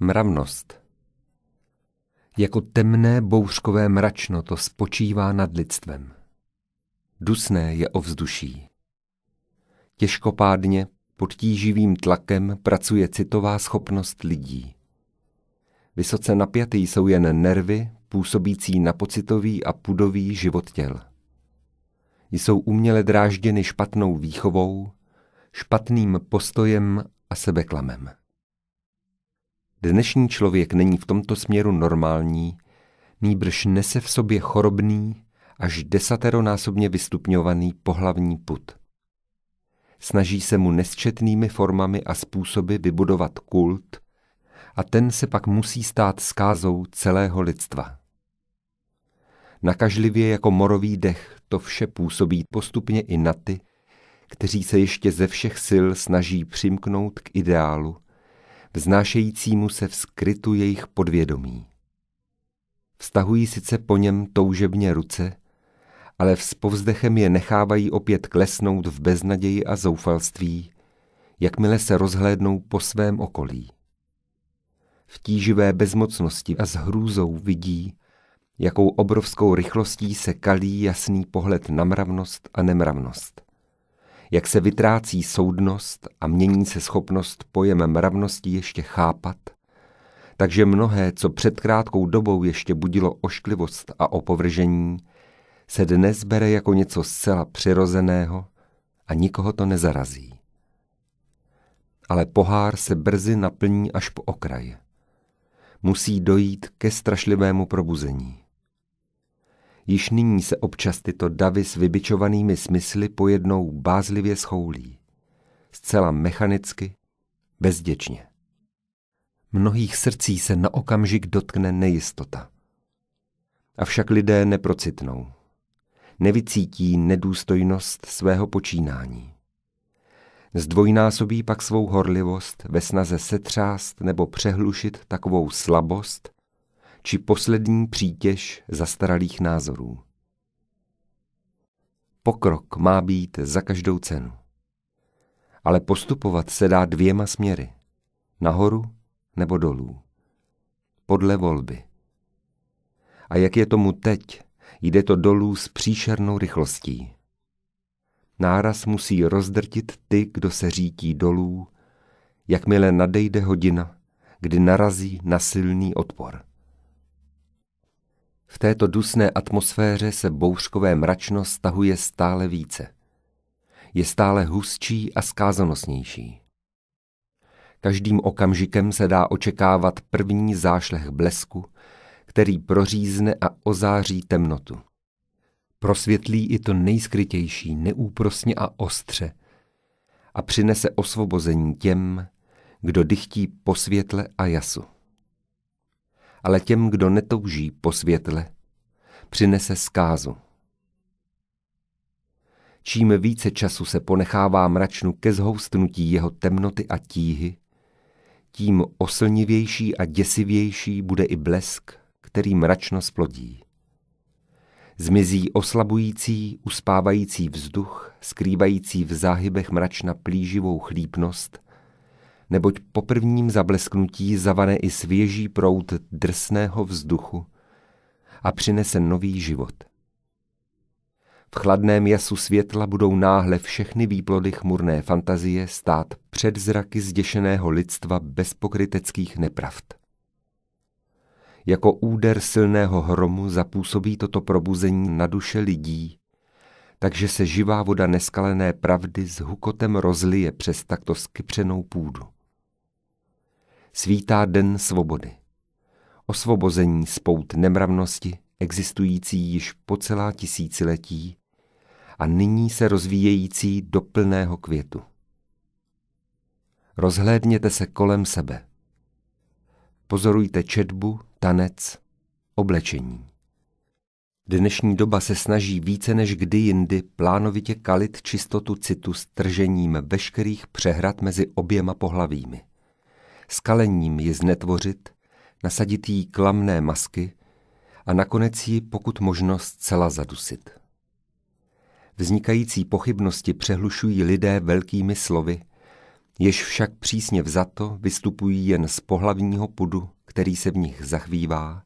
Mravnost. Jako temné bouřkové mračno to spočívá nad lidstvem. Dusné je ovzduší. Těžkopádně pod tíživým tlakem pracuje citová schopnost lidí. Vysoce napjatý jsou jen nervy, působící na pocitový a pudový život těl. Jsou uměle drážděny špatnou výchovou, špatným postojem a sebeklamem. Dnešní člověk není v tomto směru normální, nýbrž nese v sobě chorobný až desateronásobně vystupňovaný pohlavní put. Snaží se mu nesčetnými formami a způsoby vybudovat kult a ten se pak musí stát skázou celého lidstva. Nakažlivě jako morový dech to vše působí postupně i na ty, kteří se ještě ze všech sil snaží přimknout k ideálu – vznášejícímu se v skrytu jejich podvědomí. Vztahují sice po něm toužebně ruce, ale s povzdechem je nechávají opět klesnout v beznaději a zoufalství, jakmile se rozhlédnou po svém okolí. V tíživé bezmocnosti a s hrůzou vidí, jakou obrovskou rychlostí se kalí jasný pohled na mravnost a nemravnost jak se vytrácí soudnost a mění se schopnost pojem mravnosti ještě chápat, takže mnohé, co před krátkou dobou ještě budilo ošklivost a opovržení, se dnes bere jako něco zcela přirozeného a nikoho to nezarazí. Ale pohár se brzy naplní až po okraje. Musí dojít ke strašlivému probuzení. Již nyní se občas tyto davy s vybičovanými smysly pojednou bázlivě schoulí. Zcela mechanicky, bezděčně. Mnohých srdcí se na okamžik dotkne nejistota. Avšak lidé neprocitnou. Nevycítí nedůstojnost svého počínání. Zdvojnásobí pak svou horlivost ve snaze setřást nebo přehlušit takovou slabost, či poslední přítěž zastaralých názorů. Pokrok má být za každou cenu. Ale postupovat se dá dvěma směry. Nahoru nebo dolů. Podle volby. A jak je tomu teď, jde to dolů s příšernou rychlostí. Náraz musí rozdrtit ty, kdo se řítí dolů, jakmile nadejde hodina, kdy narazí na silný odpor. V této dusné atmosféře se bouřkové mračno stahuje stále více. Je stále hustší a skázonosnější. Každým okamžikem se dá očekávat první zášlech blesku, který prořízne a ozáří temnotu. Prosvětlí i to nejskrytější, neúprosně a ostře a přinese osvobození těm, kdo dychtí po světle a jasu ale těm, kdo netouží po světle, přinese zkázu. Čím více času se ponechává mračnu ke zhoustnutí jeho temnoty a tíhy, tím oslnivější a děsivější bude i blesk, který mračno splodí. Zmizí oslabující, uspávající vzduch, skrývající v záhybech mračna plíživou chlípnost – neboť po prvním zablesknutí zavane i svěží prout drsného vzduchu a přinese nový život. V chladném jasu světla budou náhle všechny výplody chmurné fantazie stát před zraky zděšeného lidstva bez pokryteckých nepravd. Jako úder silného hromu zapůsobí toto probuzení na duše lidí, takže se živá voda neskalené pravdy s hukotem rozlije přes takto skypřenou půdu svítá den svobody. Osvobození spout nemravnosti, existující již po celá tisíciletí a nyní se rozvíjející do plného květu. Rozhlédněte se kolem sebe. Pozorujte četbu, tanec, oblečení. Dnešní doba se snaží více než kdy jindy plánovitě kalit čistotu citu stržením veškerých přehrad mezi oběma pohlavími skalením ji znetvořit, nasadit jí klamné masky a nakonec ji pokud možno zcela zadusit. Vznikající pochybnosti přehlušují lidé velkými slovy, jež však přísně vzato vystupují jen z pohlavního pudu, který se v nich zachvívá,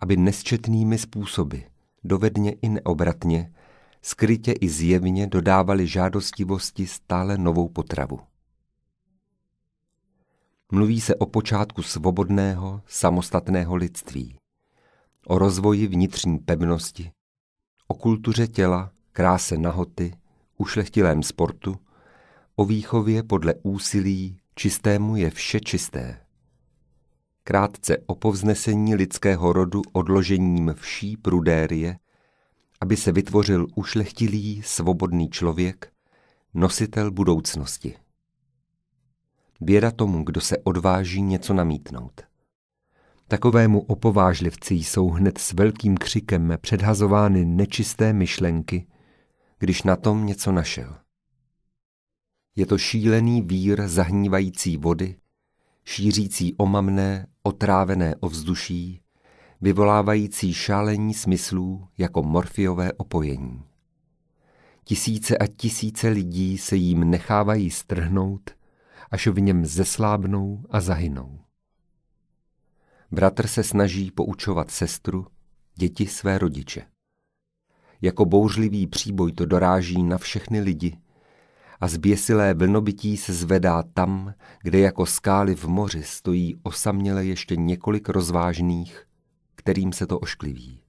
aby nesčetnými způsoby, dovedně i neobratně, skrytě i zjevně dodávali žádostivosti stále novou potravu mluví se o počátku svobodného, samostatného lidství, o rozvoji vnitřní pevnosti, o kultuře těla, kráse nahoty, ušlechtilém sportu, o výchově podle úsilí čistému je vše čisté. Krátce o povznesení lidského rodu odložením vší prudérie, aby se vytvořil ušlechtilý, svobodný člověk, nositel budoucnosti. Běda tomu, kdo se odváží něco namítnout. Takovému opovážlivci jsou hned s velkým křikem předhazovány nečisté myšlenky, když na tom něco našel. Je to šílený vír zahnívající vody, šířící omamné, otrávené ovzduší, vyvolávající šálení smyslů jako morfiové opojení. Tisíce a tisíce lidí se jim nechávají strhnout – až v něm zeslábnou a zahynou. Bratr se snaží poučovat sestru, děti své rodiče. Jako bouřlivý příboj to doráží na všechny lidi a zběsilé vlnobytí se zvedá tam, kde jako skály v moři stojí osaměle ještě několik rozvážných, kterým se to oškliví.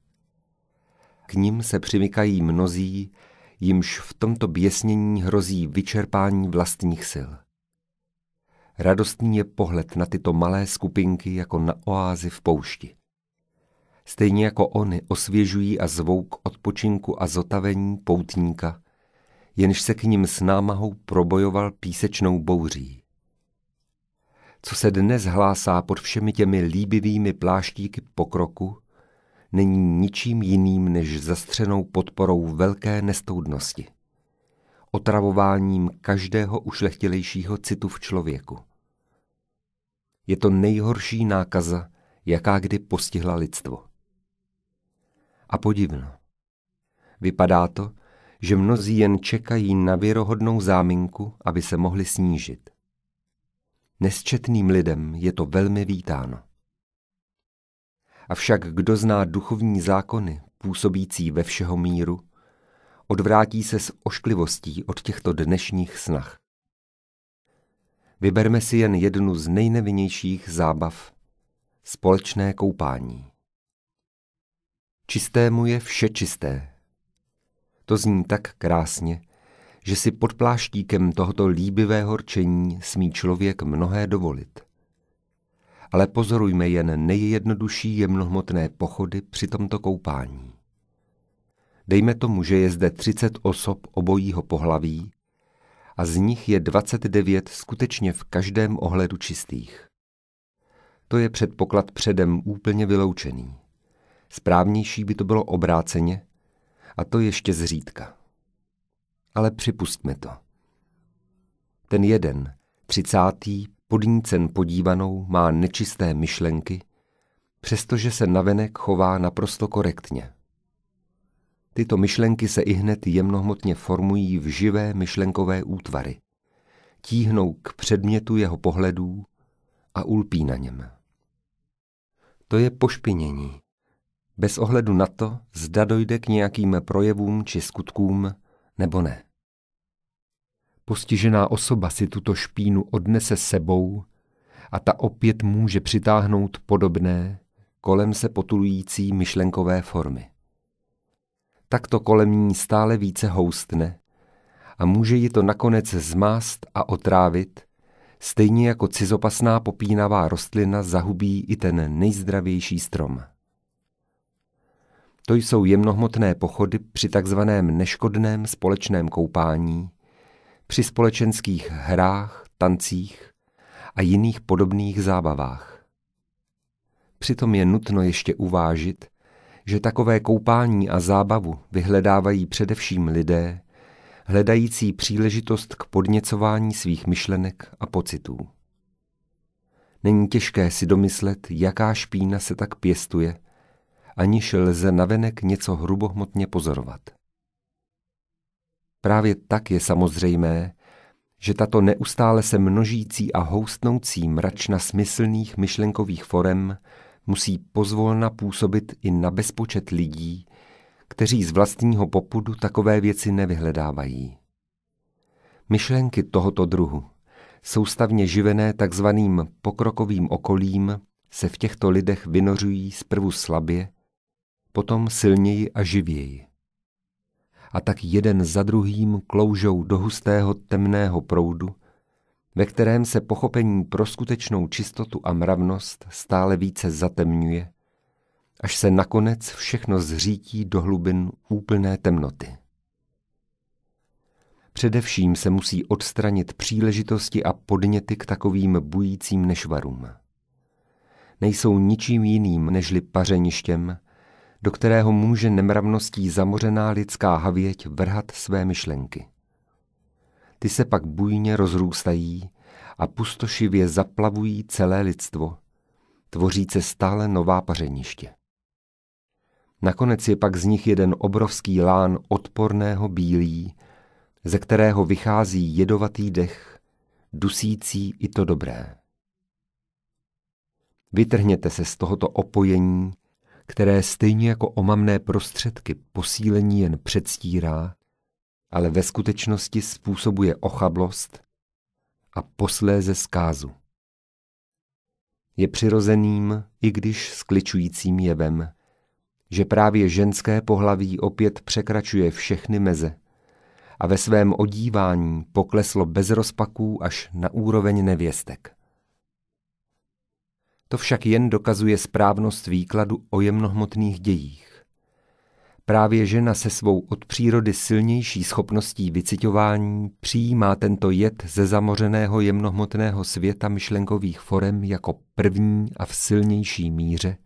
K ním se přimykají mnozí, jimž v tomto běsnění hrozí vyčerpání vlastních sil – Radostný je pohled na tyto malé skupinky jako na oázy v poušti. Stejně jako oni osvěžují a zvouk odpočinku a zotavení poutníka, jenž se k ním s námahou probojoval písečnou bouří. Co se dnes hlásá pod všemi těmi líbivými pláštíky pokroku, není ničím jiným než zastřenou podporou velké nestoudnosti otravováním každého ušlechtilejšího citu v člověku. Je to nejhorší nákaza, jaká kdy postihla lidstvo. A podivno. Vypadá to, že mnozí jen čekají na věrohodnou záminku, aby se mohli snížit. Nesčetným lidem je to velmi vítáno. Avšak kdo zná duchovní zákony, působící ve všeho míru, odvrátí se s ošklivostí od těchto dnešních snah. Vyberme si jen jednu z nejnevinnějších zábav – společné koupání. Čistému je vše čisté. To zní tak krásně, že si pod pláštíkem tohoto líbivého rčení smí člověk mnohé dovolit. Ale pozorujme jen nejjednodušší jemnohmotné pochody při tomto koupání. Dejme tomu, že je zde 30 osob obojího pohlaví a z nich je 29 skutečně v každém ohledu čistých. To je předpoklad předem úplně vyloučený. Správnější by to bylo obráceně, a to ještě zřídka. Ale připustme to. Ten jeden, třicátý, podnícen podívanou, má nečisté myšlenky, přestože se navenek chová naprosto korektně. Tyto myšlenky se i hned jemnohmotně formují v živé myšlenkové útvary. Tíhnou k předmětu jeho pohledů a ulpí na něm. To je pošpinění. Bez ohledu na to, zda dojde k nějakým projevům či skutkům, nebo ne. Postižená osoba si tuto špínu odnese sebou a ta opět může přitáhnout podobné, kolem se potulující myšlenkové formy tak to kolem ní stále více houstne a může ji to nakonec zmást a otrávit, stejně jako cizopasná popínavá rostlina zahubí i ten nejzdravější strom. To jsou jemnohmotné pochody při takzvaném neškodném společném koupání, při společenských hrách, tancích a jiných podobných zábavách. Přitom je nutno ještě uvážit, že takové koupání a zábavu vyhledávají především lidé, hledající příležitost k podněcování svých myšlenek a pocitů. Není těžké si domyslet, jaká špína se tak pěstuje, aniž lze navenek něco hrubohmotně pozorovat. Právě tak je samozřejmé, že tato neustále se množící a houstnoucí mračna smyslných myšlenkových forem musí pozvolna působit i na bezpočet lidí, kteří z vlastního popudu takové věci nevyhledávají. Myšlenky tohoto druhu, soustavně živené takzvaným pokrokovým okolím, se v těchto lidech vynořují zprvu slabě, potom silněji a živěji. A tak jeden za druhým kloužou do hustého temného proudu, ve kterém se pochopení pro skutečnou čistotu a mravnost stále více zatemňuje, až se nakonec všechno zřítí do hlubin úplné temnoty. Především se musí odstranit příležitosti a podněty k takovým bujícím nešvarům. Nejsou ničím jiným nežli pařeništěm, do kterého může nemravností zamořená lidská havěť vrhat své myšlenky. Ty se pak bujně rozrůstají a pustošivě zaplavují celé lidstvo. Tvoří se stále nová pařeniště. Nakonec je pak z nich jeden obrovský lán odporného bílí, ze kterého vychází jedovatý dech, dusící i to dobré. Vytrhněte se z tohoto opojení, které stejně jako omamné prostředky posílení jen předstírá, ale ve skutečnosti způsobuje ochablost a posléze zkázu. Je přirozeným, i když skličujícím jevem, že právě ženské pohlaví opět překračuje všechny meze a ve svém odívání pokleslo bez rozpaků až na úroveň nevěstek. To však jen dokazuje správnost výkladu o jemnohmotných dějích Právě žena se svou od přírody silnější schopností vycitování přijímá tento jed ze zamořeného jemnohmotného světa myšlenkových forem jako první a v silnější míře,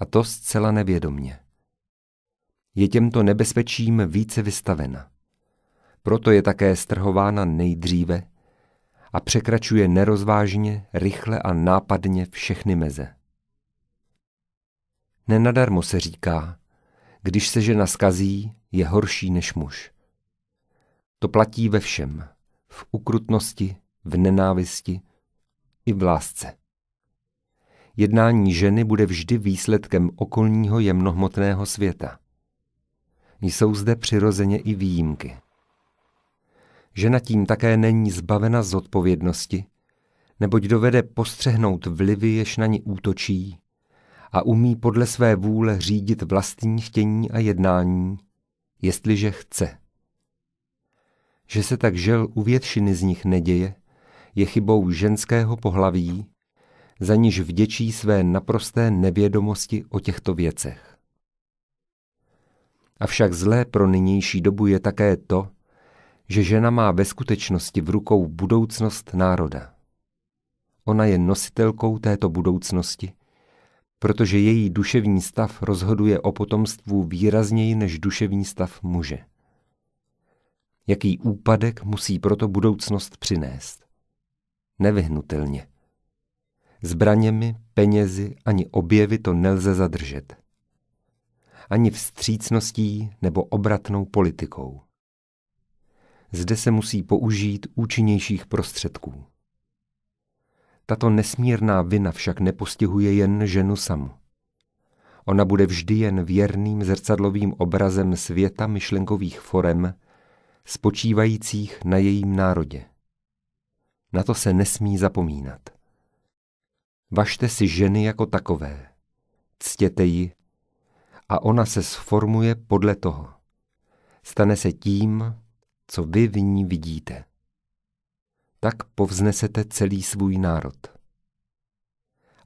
a to zcela nevědomně. Je těmto nebezpečím více vystavena. Proto je také strhována nejdříve a překračuje nerozvážně, rychle a nápadně všechny meze. Nenadarmo se říká, když se žena skazí, je horší než muž. To platí ve všem. V ukrutnosti, v nenávisti i v lásce. Jednání ženy bude vždy výsledkem okolního jemnohmotného světa. Jsou zde přirozeně i výjimky. Žena tím také není zbavena zodpovědnosti, neboť dovede postřehnout vlivy, jež na ní útočí a umí podle své vůle řídit vlastní chtění a jednání, jestliže chce. Že se tak žel u většiny z nich neděje, je chybou ženského pohlaví, za niž vděčí své naprosté nevědomosti o těchto věcech. Avšak zlé pro nynější dobu je také to, že žena má ve skutečnosti v rukou budoucnost národa. Ona je nositelkou této budoucnosti protože její duševní stav rozhoduje o potomstvu výrazněji než duševní stav muže. Jaký úpadek musí proto budoucnost přinést? Nevyhnutelně. Zbraněmi, penězi ani objevy to nelze zadržet. Ani vstřícností nebo obratnou politikou. Zde se musí použít účinnějších prostředků. Tato nesmírná vina však nepostihuje jen ženu samu. Ona bude vždy jen věrným zrcadlovým obrazem světa myšlenkových forem, spočívajících na jejím národě. Na to se nesmí zapomínat. Važte si ženy jako takové, ctěte ji a ona se sformuje podle toho. Stane se tím, co vy v ní vidíte tak povznesete celý svůj národ.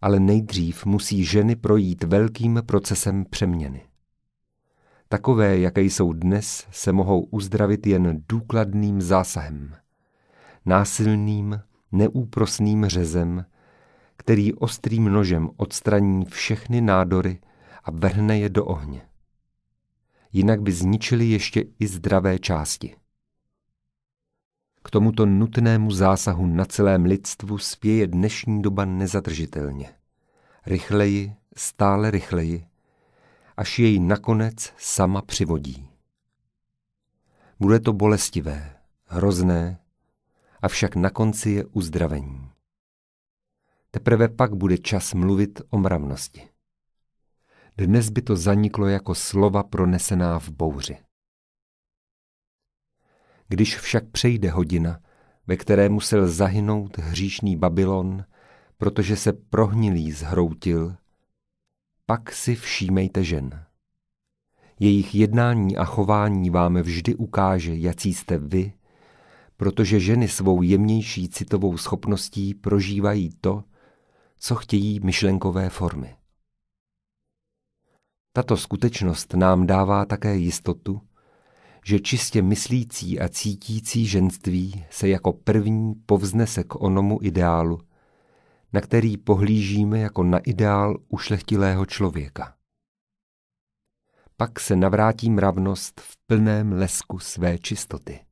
Ale nejdřív musí ženy projít velkým procesem přeměny. Takové, jaké jsou dnes, se mohou uzdravit jen důkladným zásahem, násilným, neúprosným řezem, který ostrým nožem odstraní všechny nádory a vrhne je do ohně. Jinak by zničili ještě i zdravé části. K tomuto nutnému zásahu na celém lidstvu spěje dnešní doba nezadržitelně. Rychleji, stále rychleji, až jej nakonec sama přivodí. Bude to bolestivé, hrozné, avšak na konci je uzdravení. Teprve pak bude čas mluvit o mravnosti. Dnes by to zaniklo jako slova pronesená v bouři. Když však přejde hodina, ve které musel zahynout hříšný Babylon, protože se prohnilý zhroutil, pak si všímejte žen. Jejich jednání a chování vám vždy ukáže, jaký jste vy, protože ženy svou jemnější citovou schopností prožívají to, co chtějí myšlenkové formy. Tato skutečnost nám dává také jistotu, že čistě myslící a cítící ženství se jako první povznese k onomu ideálu, na který pohlížíme jako na ideál ušlechtilého člověka. Pak se navrátí mravnost v plném lesku své čistoty.